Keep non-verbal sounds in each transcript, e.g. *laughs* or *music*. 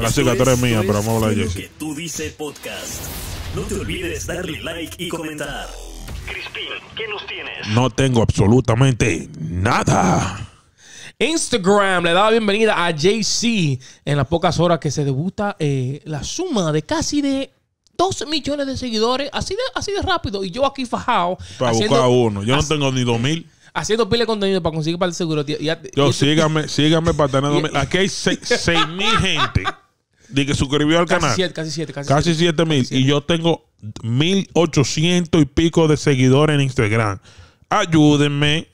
La cicatriz es mía, pero vamos a hablar de que tú dices podcast. No te olvides darle like y comentar. Crispin, ¿qué nos tienes? No tengo absolutamente nada. Instagram le da la bienvenida a JC en las pocas horas que se debuta eh, la suma de casi de 2 millones de seguidores, así de, así de rápido. Y yo aquí fajado. Para haciendo, buscar uno. Yo no tengo ni dos mil. Haciendo pile de contenido para conseguir para el seguro. yo, sígame, sígame para tener dos mil. Aquí hay seis mil *laughs* gente. Dice que suscribió al canal. casi 7, casi 7. Casi 7 mil. Y yo tengo 1800 y pico de seguidores en Instagram. Ayúdenme.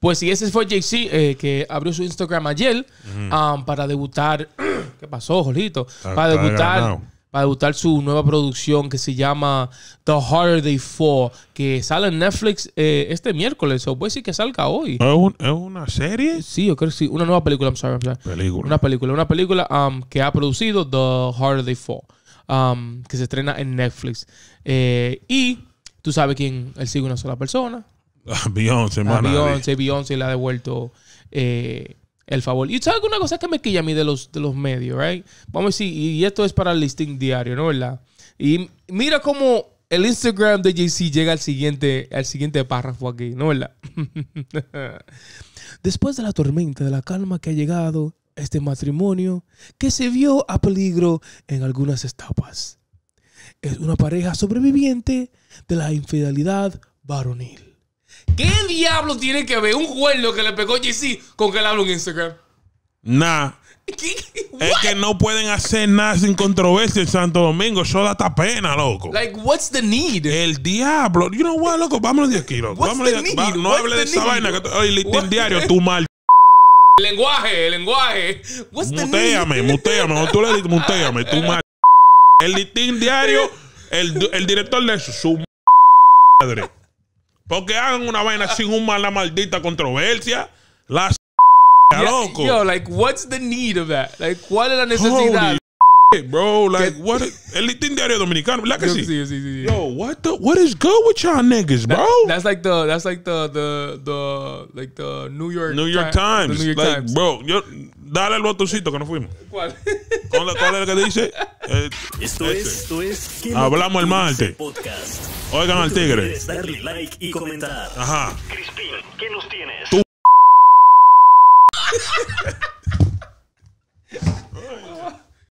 Pues si ese fue JC eh, que abrió su Instagram ayer um, para debutar. *clears throat* ¿Qué pasó, Jolito? Para debutar para debutar su nueva producción que se llama The Harder They Fall, que sale en Netflix eh, este miércoles, o puede decir que salga hoy. ¿Es, una serie? Sí, yo creo que sí, una nueva película, I'm sorry, Película. Una película, una película um, que ha producido The Harder They Fall, um, que se estrena en Netflix. Eh, y tú sabes quién, él sigue una sola persona. *laughs* Beyoncé, Beyoncé, Beyoncé le ha devuelto... Eh, el favor. Y sabes alguna cosa que me quilla a mí de los, de los medios, right? Vamos a decir, y esto es para el listing diario, ¿no? ¿Verdad? Y mira cómo el Instagram de JC llega al siguiente, al siguiente párrafo aquí, ¿no? ¿Verdad? *laughs* Después de la tormenta, de la calma que ha llegado este matrimonio, que se vio a peligro en algunas etapas. Es una pareja sobreviviente de la infidelidad varonil ¿Qué diablo tiene que ver un cuerno que le pegó JC con que le hablo en Instagram? Nah. Es que no pueden hacer nada sin controversia en Santo Domingo. Eso da esta pena, loco. Like, what's the need? El diablo. You know what, loco? Vámonos de aquí, loco. Vámonos de... no hable de esa vaina. El Oye, diario, tú *laughs* mal. El lenguaje, el lenguaje. muteame, the muteame. No, tú le dices, muteame, tú mal. El listín diario, el, el director de eso, su madre. Porque hagan una vaina sin un una maldita controversia. La loco. Yo, like, what's the need of that? Like, ¿cuál es la necesidad? Holy bro, like, what? El listín diario dominicano, ¿verdad que sí? Sí, sí, sí. Yo, what the, what is good with y'all niggas, bro? that's like the, that's like the, the, the, like the New York, New York Times, New York like, Times. bro, dale el botoncito que nos fuimos. ¿Cuál? ¿Cuál es lo que dice? *laughs* Eh, esto, este. es, es, Hablamos el martes. Podcast. Oigan al tigre. Darle like y comentar. Ajá. Crispín, ¿qué nos tienes? Tú